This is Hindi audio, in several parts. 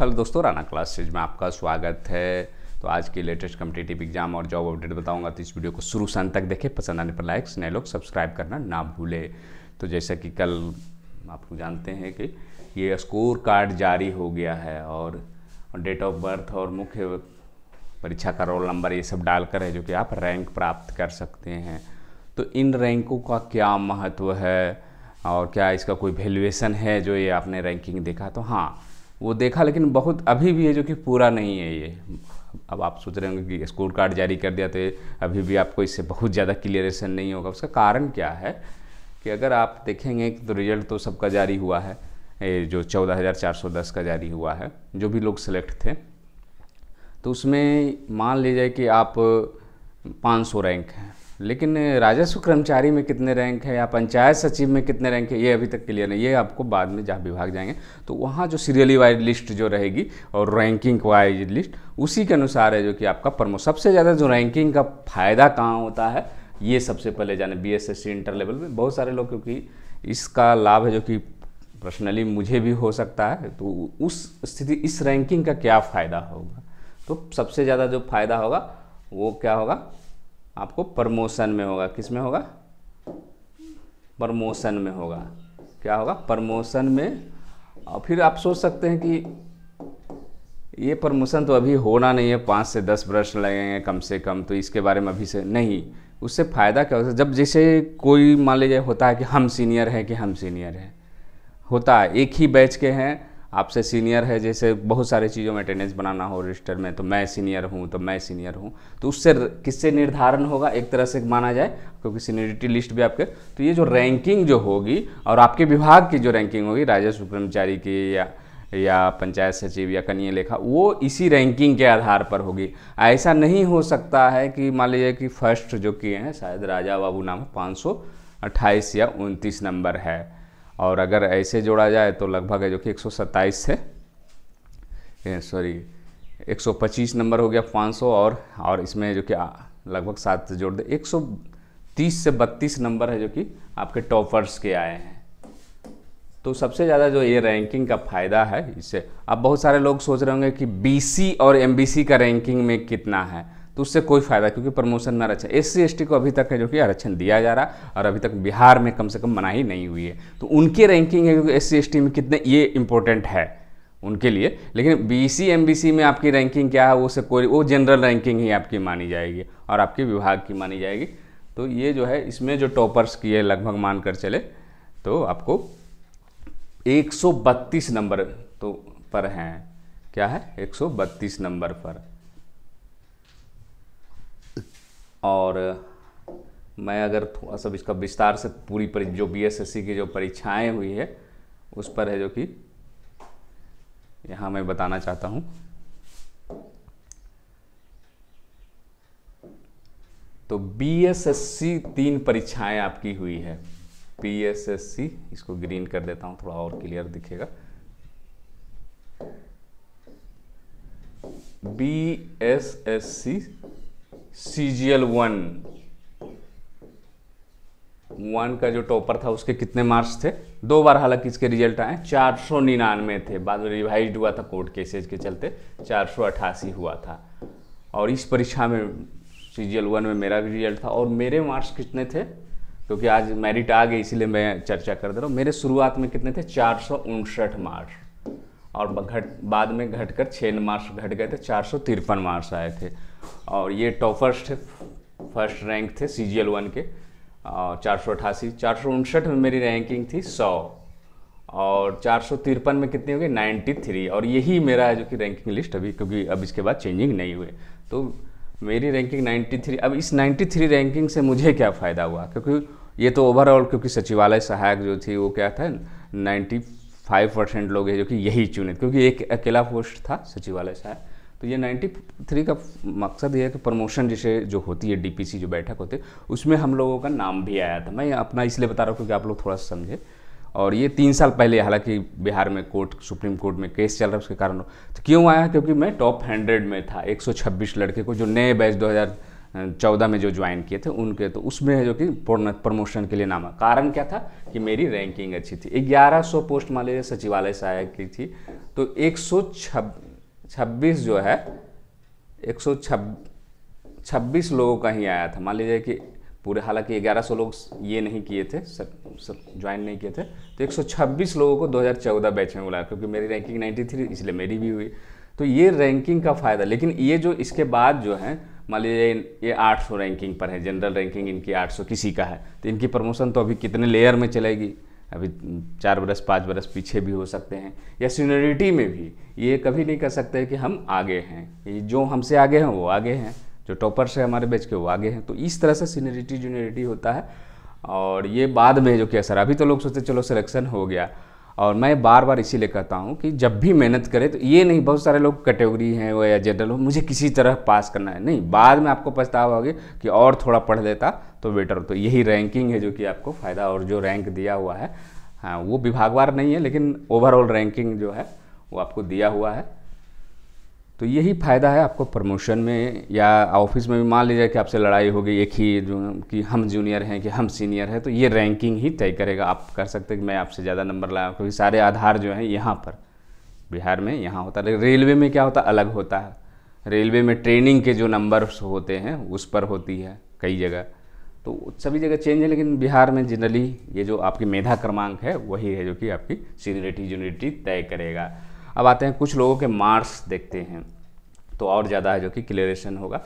हेलो दोस्तों राना क्लासेज में आपका स्वागत है तो आज की लेटेस्ट कम्पिटेटिव एग्जाम और जॉब अपडेट बताऊंगा तो इस वीडियो को शुरू से अंत तक देखें पसंद आने पर लाइक नए लोग सब्सक्राइब करना ना भूले तो जैसा कि कल आप जानते हैं कि ये स्कोर कार्ड जारी हो गया है और डेट ऑफ बर्थ और मुख्य परीक्षा का रोल नंबर ये सब डालकर है जो कि आप रैंक प्राप्त कर सकते हैं तो इन रैंकों का क्या महत्व है और क्या इसका कोई वैल्यूएशन है जो ये आपने रैंकिंग देखा तो हाँ वो देखा लेकिन बहुत अभी भी है जो कि पूरा नहीं है ये अब आप सोच रहे होंगे कि स्कोर कार्ड जारी कर दिया तो अभी भी आपको इससे बहुत ज़्यादा क्लियरेशन नहीं होगा उसका कारण क्या है कि अगर आप देखेंगे तो रिजल्ट तो सबका जारी हुआ है जो 14,410 का जारी हुआ है जो भी लोग सेलेक्ट थे तो उसमें मान लीजिए कि आप 500 रैंक हैं लेकिन राजस्व कर्मचारी में कितने रैंक है या पंचायत सचिव में कितने रैंक है ये अभी तक क्लियर नहीं ये आपको बाद में जहाँ विभाग जाएंगे तो वहाँ जो सीरियली वाइज लिस्ट जो रहेगी और रैंकिंग वाइज लिस्ट उसी के अनुसार है जो कि आपका प्रमोट सबसे ज़्यादा जो रैंकिंग का फ़ायदा कहाँ होता है ये सबसे पहले जाने बी इंटर लेवल में बहुत सारे लोग क्योंकि इसका लाभ है जो कि पर्सनली मुझे भी हो सकता है तो उस स्थिति इस रैंकिंग का क्या फ़ायदा होगा तो सबसे ज़्यादा जो फ़ायदा होगा वो क्या होगा आपको प्रमोशन में होगा किस में होगा प्रमोशन में होगा क्या होगा प्रमोशन में और फिर आप सोच सकते हैं कि ये प्रमोशन तो अभी होना नहीं है पाँच से दस वर्ष लगेंगे कम से कम तो इसके बारे में अभी से नहीं उससे फ़ायदा क्या होता है जब जैसे कोई मान लीजिए होता है कि हम सीनियर हैं कि हम सीनियर हैं होता है एक ही बैच के हैं आपसे सीनियर है जैसे बहुत सारे चीज़ों में अटेंडेंस बनाना हो रजिस्टर में तो मैं सीनियर हूँ तो मैं सीनियर हूँ तो उससे किससे निर्धारण होगा एक तरह से माना जाए क्योंकि सीनियरिटी लिस्ट भी आपके तो ये जो रैंकिंग जो होगी और आपके विभाग की जो रैंकिंग होगी राजस्व कर्मचारी की या या पंचायत सचिव या कनीय लेखा वो इसी रैंकिंग के आधार पर होगी ऐसा नहीं हो सकता है कि मान लीजिए कि फर्स्ट जो किए हैं शायद राजा बाबू नाम पाँच सौ अट्ठाईस या उनतीस नंबर है और अगर ऐसे जोड़ा जाए तो लगभग है जो कि एक से सॉरी 125 नंबर हो गया 500 और और इसमें जो कि लगभग सात जोड़ दे 130 से 32 नंबर है जो कि आपके टॉपर्स के आए हैं तो सबसे ज़्यादा जो ये रैंकिंग का फ़ायदा है इससे अब बहुत सारे लोग सोच रहे होंगे कि बीसी और एमबीसी का रैंकिंग में कितना है तो उससे कोई फ़ायदा क्योंकि प्रमोशन में आरक्षण एस सी को अभी तक है जो कि आरक्षण दिया जा रहा और अभी तक बिहार में कम से कम मनाही नहीं हुई है तो उनकी रैंकिंग है क्योंकि एस सी में कितने ये इम्पोर्टेंट है उनके लिए लेकिन B C M B C में आपकी रैंकिंग क्या है वो से कोई वो जनरल रैंकिंग ही आपकी मानी जाएगी और आपके विभाग की मानी जाएगी तो ये जो है इसमें जो टॉपर्स की है लगभग मान कर चले तो आपको 132 नंबर तो पर हैं क्या है 132 नंबर पर और मैं अगर थोड़ा सा इसका विस्तार से पूरी परी जो बीएसएससी की जो परीक्षाएं हुई है उस पर है जो कि यहाँ मैं बताना चाहता हूँ तो बीएसएससी तीन परीक्षाएं आपकी हुई है सी इसको ग्रीन कर देता हूँ थोड़ा और क्लियर दिखेगा BSSC C G L one one का जो टॉपर था उसके कितने मार्क्स थे दो बार हालांकि इसके रिजल्ट आए चार सौ निन्यानवे थे बाद में रिवाइज हुआ था कोर्ट केसेज के चलते चार सौ अट्ठासी हुआ था और इस परीक्षा में सी जी एल वन में मेरा भी रिजल्ट था और मेरे मार्क्स कितने थे क्योंकि आज मेरिट आ गई इसीलिए मैं चर्चा कर दे रहा हूँ मेरे शुरुआत में कितने थे चार सौ उनसठ मार्क्स और घट बाद में घटकर छः मार्क्स घट गए थे चार सौ तिरपन मार्क्स आए थे और ये टॉप थे फर्स्ट रैंक थे सी जी एल वन के चार सौ अठासी चार सौ उनसठ में मेरी रैंकिंग थी सौ और चार सौ तिरपन में कितनी होगी नाइन्टी थ्री और यही मेरा है जो कि रैंकिंग लिस्ट अभी क्योंकि अब इसके बाद चेंजिंग नहीं हुए तो मेरी रैंकिंग नाइन्टी थ्री अब इस नाइन्टी थ्री रैंकिंग से मुझे क्या फ़ायदा हुआ क्योंकि ये तो ओवरऑल क्योंकि सचिवालय सहायक जो थी वो क्या था फाइव परसेंट लोग हैं जो कि यही चुने क्योंकि एक अकेला पोस्ट था सचिवालय सहायक तो ये 93 का मकसद ये है कि प्रमोशन जिसे जो होती है डीपीसी जो बैठक होती है उसमें हम लोगों का नाम भी आया था मैं अपना इसलिए बता रहा हूँ क्योंकि आप लोग थोड़ा सा समझे और ये तीन साल पहले हालांकि बिहार में कोर्ट सुप्रीम कोर्ट में केस चल रहा है उसके कारण तो क्यों आया क्योंकि मैं टॉप हंड्रेड में था एक लड़के को जो नए बैच चौदह में जो ज्वाइन किए थे उनके तो उसमें है जो कि प्रमोशन के लिए नाम है कारण क्या था कि मेरी रैंकिंग अच्छी थी 1100 पोस्ट मान लीजिए सचिवालय आया की थी तो एक छब्बीस जो है एक सौ छब्बीस लोगों का ही आया था मान लीजिए कि पूरे हालांकि 1100 लोग ये नहीं किए थे सब सब ज्वाइन नहीं किए थे तो 126 लोगों को 2014 बैच में बुलाया क्योंकि मेरी रैंकिंग 93 इसलिए मेरी भी हुई तो ये रैंकिंग का फ़ायदा लेकिन ये जो इसके बाद जो है मान लीजिए ये 800 रैंकिंग पर है जनरल रैंकिंग इनकी 800 किसी का है तो इनकी प्रमोशन तो अभी कितने लेयर में चलेगी अभी चार बरस पाँच बरस पीछे भी हो सकते हैं या सीनियरिटी में भी ये कभी नहीं कर सकते कि हम आगे हैं ये जो हमसे आगे हैं वो आगे हैं जो टॉपर से हमारे बेच के वो आगे हैं तो इस तरह से सीनियरिटी जूनियरिटी होता है और ये बाद में जो कि असर अभी तो लोग सोचते चलो सिलेक्शन हो गया और मैं बार बार इसीलिए कहता हूँ कि जब भी मेहनत करें तो ये नहीं बहुत सारे लोग कैटेगरी हैं वो या जनरल हो मुझे किसी तरह पास करना है नहीं बाद में आपको पछतावा होगी कि और थोड़ा पढ़ लेता तो बेटर तो यही रैंकिंग है जो कि आपको फ़ायदा और जो रैंक दिया हुआ है हाँ वो विभागवार नहीं है लेकिन ओवरऑल रैंकिंग जो है वो आपको दिया हुआ है तो यही फ़ायदा है आपको प्रमोशन में या ऑफिस में भी मान लीजिए कि आपसे लड़ाई हो गई एक ही कि हम जूनियर हैं कि हम सीनियर हैं तो ये रैंकिंग ही तय करेगा आप कर सकते कि मैं आपसे ज़्यादा नंबर लाया क्योंकि सारे आधार जो हैं यहाँ पर बिहार में यहाँ होता है रेलवे में क्या होता अलग होता है रेलवे में ट्रेनिंग के जो नंबर्स होते हैं उस पर होती है कई जगह तो सभी जगह चेंज है लेकिन बिहार में जनरली ये जो आपकी मेधा क्रमांक है वही है जो कि आपकी सीनियरिटी जूनियरिटी तय करेगा अब आते हैं कुछ लोगों के मार्क्स देखते हैं तो और ज़्यादा है जो कि क्लियरेशन होगा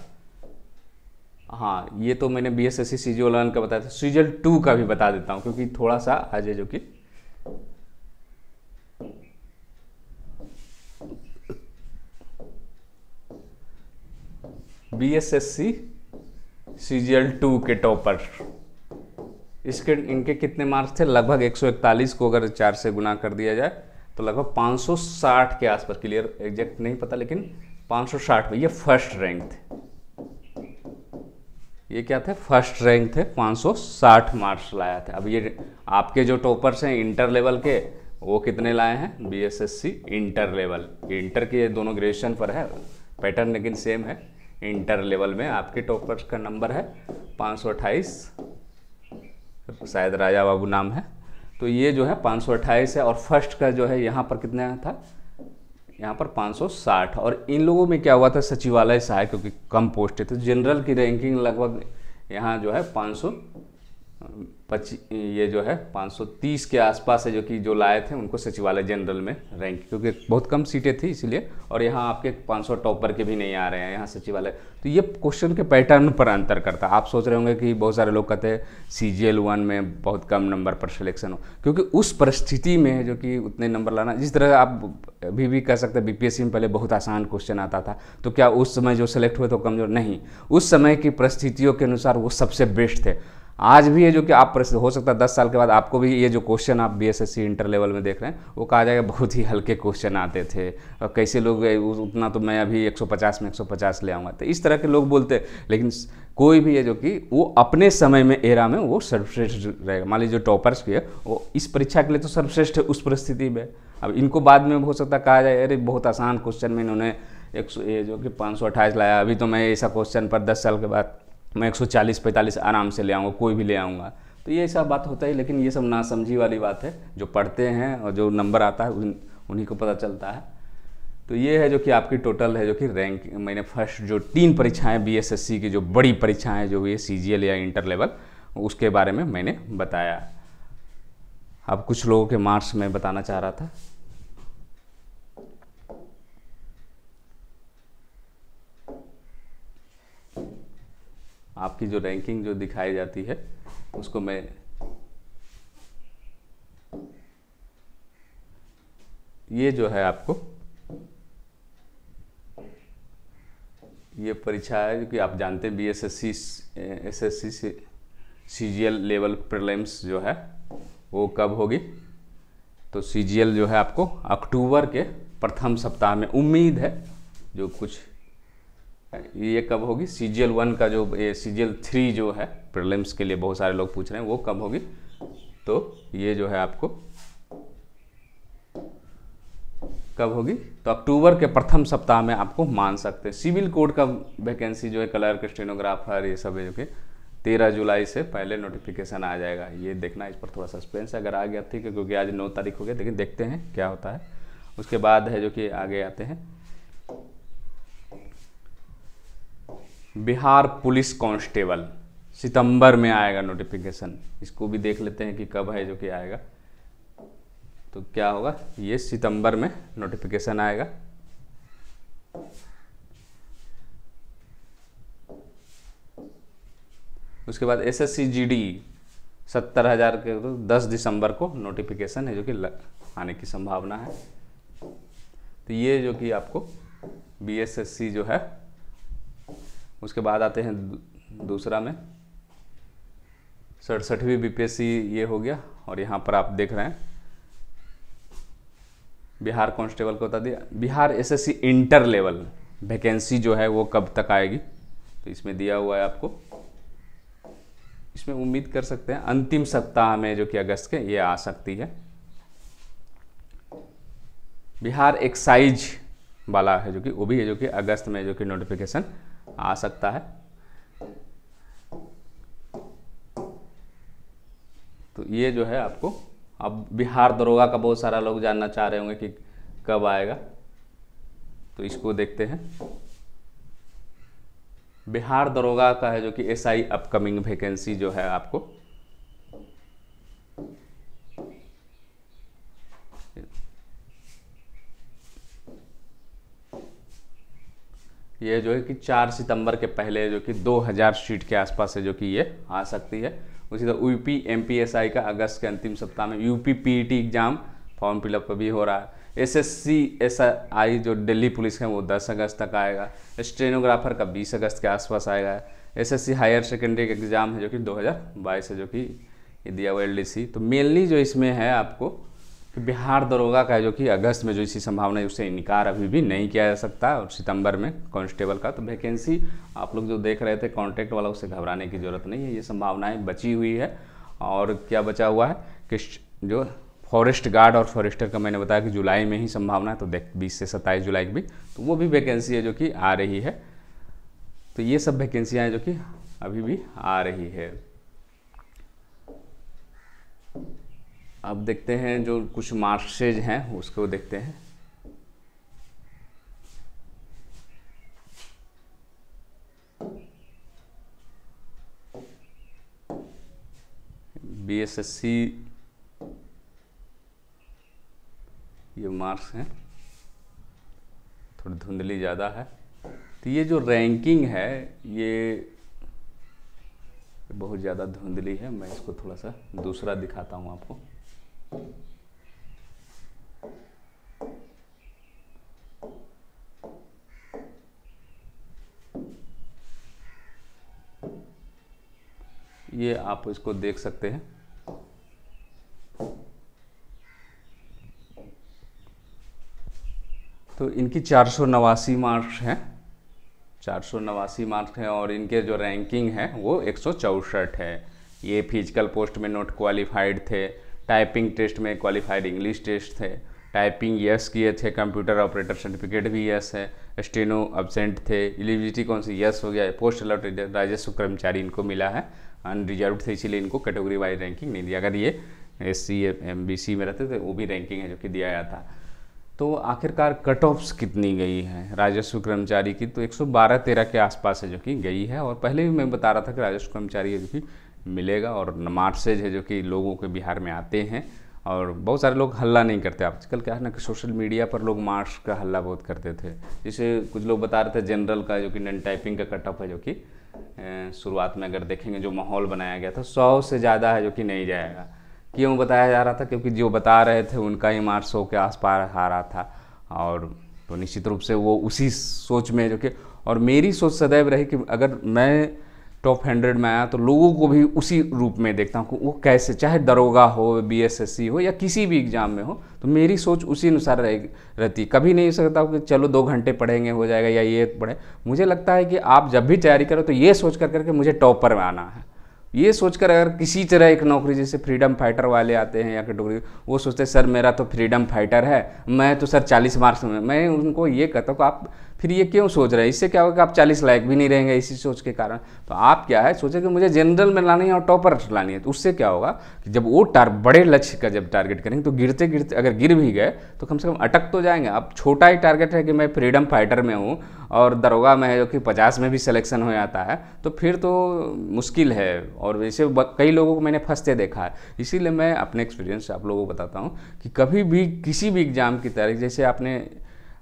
हाँ ये तो मैंने B S S C C G eleven का बताया था सीजल टू का भी बता देता हूँ क्योंकि थोड़ा सा आज जो कि B S S C C G L two के टॉपर इसके इनके कितने मार्क्स थे लगभग 141 को अगर चार से गुना कर दिया जाए तो लगभग 560 के आसपास क्लियर एग्जैक्ट नहीं पता लेकिन 560 में ये फर्स्ट रैंक थे ये क्या थे फर्स्ट रैंक थे 560 मार्क्स लाया था अब ये आपके जो टॉपर्स हैं इंटर लेवल के वो कितने लाए हैं बीएसएससी इंटर लेवल इंटर के दोनों ग्रेजुएशन पर है पैटर्न लेकिन सेम है इंटर लेवल में आपके टॉपर्स का नंबर है पाँच शायद राजा बाबू नाम है तो ये जो है पाँच है और फर्स्ट का जो है यहाँ पर कितना था यहाँ पर 560 और इन लोगों में क्या हुआ था सचिवालय सहायक क्योंकि कम पोस्ट थे तो जनरल की रैंकिंग लगभग यहाँ जो है 500 पच्चीस ये जो है 530 के आसपास है जो कि जो लाए थे उनको सचिवालय जनरल में रैंक क्योंकि बहुत कम सीटें थी इसलिए और यहाँ आपके 500 टॉपर के भी नहीं आ रहे हैं यहाँ सचिवालय तो ये क्वेश्चन के पैटर्न पर अंतर करता है आप सोच रहे होंगे कि बहुत सारे लोग कहते हैं सी जी एल वन में बहुत कम नंबर पर सिलेक्शन हो क्योंकि उस परिस्थिति में जो कि उतने नंबर लाना जिस तरह आप अभी भी कह सकते हैं सी में पहले बहुत आसान क्वेश्चन आता था तो क्या उस समय जो सेलेक्ट हुए तो कमज़ोर नहीं उस समय की परिस्थितियों के अनुसार वो सबसे बेस्ट थे आज भी ये जो कि आप प्रसिद्ध हो सकता है दस साल के बाद आपको भी ये जो क्वेश्चन आप बीएसएससी इंटर लेवल में देख रहे हैं वो कहा जाएगा बहुत ही हल्के क्वेश्चन आते थे और कैसे लोग उतना तो मैं अभी 150 में 150 ले आऊँगा तो इस तरह के लोग बोलते लेकिन कोई भी है जो कि वो अपने समय में एरा में वो सर्वश्रेष्ठ रहेगा मान लीजिए जो टॉपर्स भी है वो इस परीक्षा के लिए तो सर्वश्रेष्ठ है उस परिस्थिति में अब इनको बाद में हो सकता कहा जाए अरे बहुत आसान क्वेश्चन में इन्होंने एक जो कि पाँच लाया अभी तो मैं ऐसा क्वेश्चन पर दस साल के बाद मैं 140 45 आराम से ले आऊँगा कोई भी ले आऊँगा तो ये सब बात होता है लेकिन ये सब नासमझी वाली बात है जो पढ़ते हैं और जो नंबर आता है उन उन्हीं को पता चलता है तो ये है जो कि आपकी टोटल है जो कि रैंक मैंने फर्स्ट जो तीन परीक्षाएं बीएसएससी की जो बड़ी परीक्षाएं जो हुई है सी या इंटर लेवल उसके बारे में मैंने बताया अब कुछ लोगों के मार्क्स में बताना चाह रहा था आपकी जो रैंकिंग जो दिखाई जाती है उसको मैं ये जो है आपको ये परीक्षा है जो कि आप जानते हैं B S S C S S C C G L level prelims जो है वो कब होगी तो सी जी एल जो है आपको अक्टूबर के प्रथम सप्ताह में उम्मीद है जो कुछ ये कब होगी सी जी वन का जो सी जी थ्री जो है प्रॉब्लम्स के लिए बहुत सारे लोग पूछ रहे हैं वो कब होगी तो ये जो है आपको कब होगी तो अक्टूबर के प्रथम सप्ताह में आपको मान सकते हैं सिविल कोड का वैकेंसी जो है क्लर्क स्टेनोग्राफर ये सब जो कि तेरह जुलाई से पहले नोटिफिकेशन आ जाएगा ये देखना इस पर थोड़ा सस्पेंस है अगर आ गया ठीक है क्योंकि आज नौ तारीख हो गया लेकिन देखते हैं क्या होता है उसके बाद है जो कि आगे आते हैं बिहार पुलिस कांस्टेबल सितंबर में आएगा नोटिफिकेशन इसको भी देख लेते हैं कि कब है जो कि आएगा तो क्या होगा ये सितंबर में नोटिफिकेशन आएगा उसके बाद S S C G D सत्तर हज़ार के तो दस दिसंबर को नोटिफिकेशन है जो कि आने की संभावना है तो ये जो कि आपको बी एस एस सी जो है उसके बाद आते हैं दूसरा में सड़सठवीं बीपीएससी ये हो गया और यहाँ पर आप देख रहे हैं बिहार कांस्टेबल को बता दिया Bihar SSC inter level vacancy जो है वो कब तक आएगी तो इसमें दिया हुआ है आपको इसमें उम्मीद कर सकते हैं अंतिम सप्ताह में जो कि अगस्त के ये आ सकती है बिहार एक्साइज वाला है जो कि वो भी है जो कि अगस्त में जो कि नोटिफिकेशन आ सकता है तो ये जो है आपको अब बिहार दरोगा का बहुत सारा लोग जानना चाह रहे होंगे कि कब आएगा तो इसको देखते हैं बिहार दरोगा का है जो कि एसआई अपकमिंग वैकेंसी जो है आपको ये जो है कि चार सितंबर के पहले जो कि 2000 शीट के आसपास है जो कि ये आ सकती है उसी तरह यूपी एमपीएसआई का अगस्त के अंतिम सप्ताह में UP P e exam form fill up भी हो रहा है S S C S I जो दिल्ली पुलिस है वो 10 अगस्त तक आएगा स्टेनोग्राफर का 20 अगस्त के आसपास आएगा S S C higher secondary का एग्ज़ाम है जो कि 2022 है जो कि दिया हुआ एल तो मेनली जो इसमें है आपको कि बिहार दरोगा का है जो कि अगस्त में जो इसी संभावना है उसे इनकार अभी भी नहीं किया जा सकता और सितंबर में कांस्टेबल का तो वैकेंसी आप लोग जो देख रहे थे कॉन्ट्रैक्ट वाला उसे घबराने की ज़रूरत नहीं है ये संभावनाएं बची हुई है और क्या बचा हुआ है कि जो फॉरेस्ट गार्ड और फॉरेस्टर का मैंने बताया कि जुलाई में ही संभावना है तो देख बीस से सत्ताईस जुलाई के भी तो वो भी वैकेंसी है जो कि आ रही है तो ये सब वैकेंसियाँ जो कि अभी भी आ रही है अब देखते हैं जो कुछ मार्क्सेज हैं उसको देखते हैं बी एस एस सी ये मार्क्स हैं थोड़ी धुंधली ज़्यादा है तो ये जो रैंकिंग है ये बहुत ज़्यादा धुंधली है मैं इसको थोड़ा सा दूसरा दिखाता हूँ आपको ये आप इसको देख सकते हैं तो इनकी चार सौ नवासी मार्क्स हैं चार सौ नवासी मार्क्स हैं और इनके जो रैंकिंग है वो एक सौ चौसठ है ये फिजिकल पोस्ट में नॉट क्वालिफाइड थे टाइपिंग टेस्ट में क्वालिफाइड इंग्लिश टेस्ट थे टाइपिंग यस किए थे कंप्यूटर ऑपरेटर सर्टिफिकेट भी यस है स्टेनो एबसेंट थे एलिजिबिलिटी कौन सी यस हो गया पोस्ट अलॉट राजस्व कर्मचारी इनको मिला है अनरिजर्व थे इसीलिए इनको कैटेगरी वाइज रैंकिंग नहीं दिया अगर ये S C M B C में रहते थे वो भी रैंकिंग है जो कि दिया गया था तो आखिरकार कट ऑफ्स कितनी गई है राजस्व कर्मचारी की तो 112 13 के आसपास है जो कि गई है और पहले भी मैं बता रहा था कि राजस्व कर्मचारी जो कि मिलेगा और मार्सेज है जो कि लोगों के बिहार में आते हैं और बहुत सारे लोग हल्ला नहीं करते आजकल क्या है ना कि सोशल मीडिया पर लोग मार्क्स का हल्ला बहुत करते थे जैसे कुछ लोग बता रहे थे जनरल का जो कि नन टाइपिंग का कटअप है जो कि शुरुआत में अगर देखेंगे जो माहौल बनाया गया था सौ से ज़्यादा है जो कि नहीं जाएगा क्यों बताया जा रहा था क्योंकि जो बता रहे थे उनका ही मार्च सौ के आस पास आ रहा था और तो निश्चित रूप से वो उसी सोच में जो कि और मेरी सोच सदैव रही कि अगर मैं टॉप हंड्रेड में आया तो लोगों को भी उसी रूप में देखता हूँ वो कैसे चाहे दरोगा हो बीएसएससी हो या किसी भी एग्ज़ाम में हो तो मेरी सोच उसी अनुसार रह, रहती कभी नहीं सकता कि चलो दो घंटे पढ़ेंगे हो जाएगा या ये पढ़े मुझे लगता है कि आप जब भी तैयारी करो तो ये सोच कर करके मुझे टॉपर में आना है ये सोचकर अगर किसी तरह एक नौकरी जैसे फ्रीडम फाइटर वाले आते हैं या कैटेगरी वो सोचते हैं सर मेरा तो फ्रीडम फाइटर है मैं तो सर चालीस मार्क्स में मैं उनको ये कहता हूँ कि आप फिर ये क्यों सोच रहे हैं इससे क्या होगा कि आप चालीस लायक भी नहीं रहेंगे इसी सोच के कारण तो आप क्या है सोचे कि मुझे जनरल में लानी है और टॉपर लानी है तो उससे क्या होगा कि जब वो टार बड़े लक्ष्य का जब टारगेट करेंगे तो गिरते गिरते अगर गिर भी गए तो कम से कम अटक तो जाएंगे अब छोटा ही टारगेट है कि मैं फ्रीडम फाइटर में हूँ और दरोगा में है जो कि पचास में भी सिलेक्शन हो जाता है तो फिर तो मुश्किल है और वैसे कई लोगों को मैंने फंसते देखा है इसीलिए मैं अपने एक्सपीरियंस आप लोगों को बताता हूँ कि कभी भी किसी भी एग्ज़ाम की तारीख जैसे आपने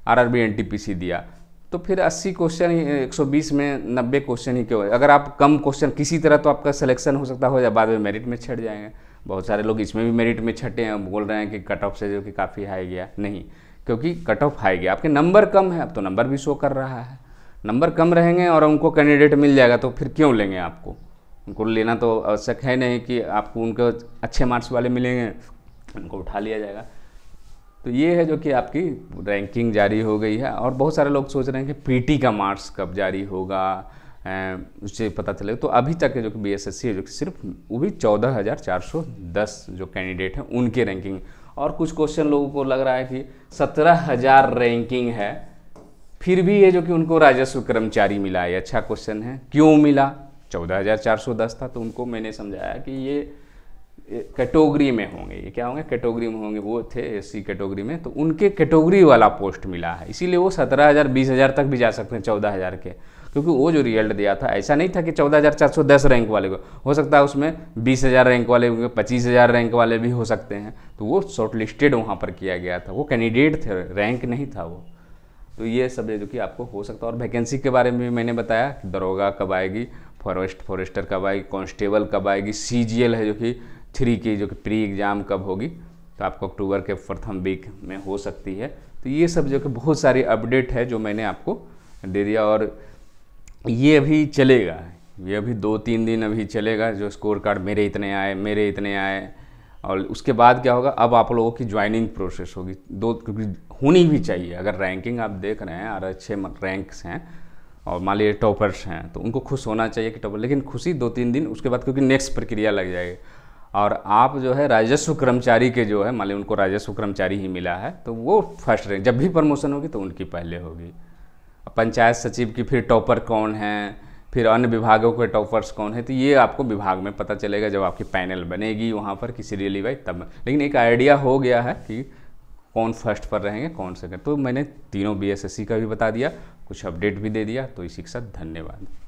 R R B N T P C दिया तो फिर 80 क्वेश्चन 120 में 90 क्वेश्चन ही क्यों अगर आप कम क्वेश्चन किसी तरह तो आपका सिलेक्शन हो सकता हो या बाद में मेरिट में छट जाएंगे बहुत सारे लोग इसमें भी मेरिट में छटे हैं बोल रहे हैं कि कट ऑफ से जो कि काफ़ी हाई गया नहीं क्योंकि कट ऑफ हाई गया आपके नंबर कम है अब तो नंबर भी शो कर रहा है नंबर कम रहेंगे और उनको कैंडिडेट मिल जाएगा तो फिर क्यों लेंगे आपको उनको लेना तो आवश्यक है नहीं कि आपको उनके अच्छे मार्क्स वाले मिलेंगे उनको उठा लिया जाएगा तो ये है जो कि आपकी रैंकिंग जारी हो गई है और बहुत सारे लोग सोच रहे हैं कि पीटी का मार्क्स कब जारी होगा उससे पता चलेगा तो अभी तक जो कि बी एस एस सी है जो कि सिर्फ वो भी चौदह हज़ार चार सौ दस जो कैंडिडेट हैं उनके रैंकिंग और कुछ क्वेश्चन लोगों को लग रहा है कि सत्रह हज़ार रैंकिंग है फिर भी ये जो कि उनको राजस्व कर्मचारी मिला ये अच्छा क्वेश्चन है क्यों मिला चौदह हज़ार चार सौ दस था तो उनको मैंने समझाया कि ये कैटेगरी में होंगे ये क्या होंगे कैटेगरी में होंगे वो थे एस कैटेगरी में तो उनके कैटेगरी वाला पोस्ट मिला है इसीलिए वो सत्रह हज़ार बीस हज़ार तक भी जा सकते हैं चौदह हज़ार के क्योंकि वो जो रिजल्ट दिया था ऐसा नहीं था कि चौदह हज़ार चार सौ दस रैंक वाले को हो सकता है उसमें बीस हज़ार रैंक वाले होंगे पच्चीस हज़ार रैंक वाले भी हो सकते हैं तो वो शॉर्ट लिस्टेड वहाँ पर किया गया था वो कैंडिडेट थे रैंक नहीं था वो तो ये सब जो कि आपको हो सकता है और वैकेंसी के बारे में भी मैंने बताया कि दरोगा कब आएगी फॉरेस्ट फॉरेस्टर कब आएगी कॉन्स्टेबल कब आएगी सी है जो कि थ्री की जो कि प्री एग्ज़ाम कब होगी तो आपको अक्टूबर के प्रथम वीक में हो सकती है तो ये सब जो कि बहुत सारी अपडेट है जो मैंने आपको दे दिया और ये अभी चलेगा ये अभी दो तीन दिन अभी चलेगा जो स्कोर कार्ड मेरे इतने आए मेरे इतने आए और उसके बाद क्या होगा अब आप लोगों की ज्वाइनिंग प्रोसेस होगी दो क्योंकि होनी भी चाहिए अगर रैंकिंग आप देख रहे हैं और अच्छे रैंक्स हैं और मान लीजिए टॉपर्स हैं तो उनको खुश होना चाहिए कि टॉपर लेकिन खुशी दो तीन दिन उसके बाद क्योंकि नेक्स्ट प्रक्रिया लग जाएगी और आप जो है राजस्व कर्मचारी के जो है मान ली उनको राजस्व कर्मचारी ही मिला है तो वो फर्स्ट रैंक जब भी प्रमोशन होगी तो उनकी पहले होगी पंचायत सचिव की फिर टॉपर कौन है फिर अन्य विभागों के टॉपर्स कौन है तो ये आपको विभाग में पता चलेगा जब आपकी पैनल बनेगी वहाँ पर किसी रियली वाइज तब लेकिन एक आइडिया हो गया है कि कौन फर्स्ट पर रहेंगे कौन सेकंड तो मैंने तीनों बीएसएससी का भी बता दिया कुछ अपडेट भी दे दिया तो इसी के साथ धन्यवाद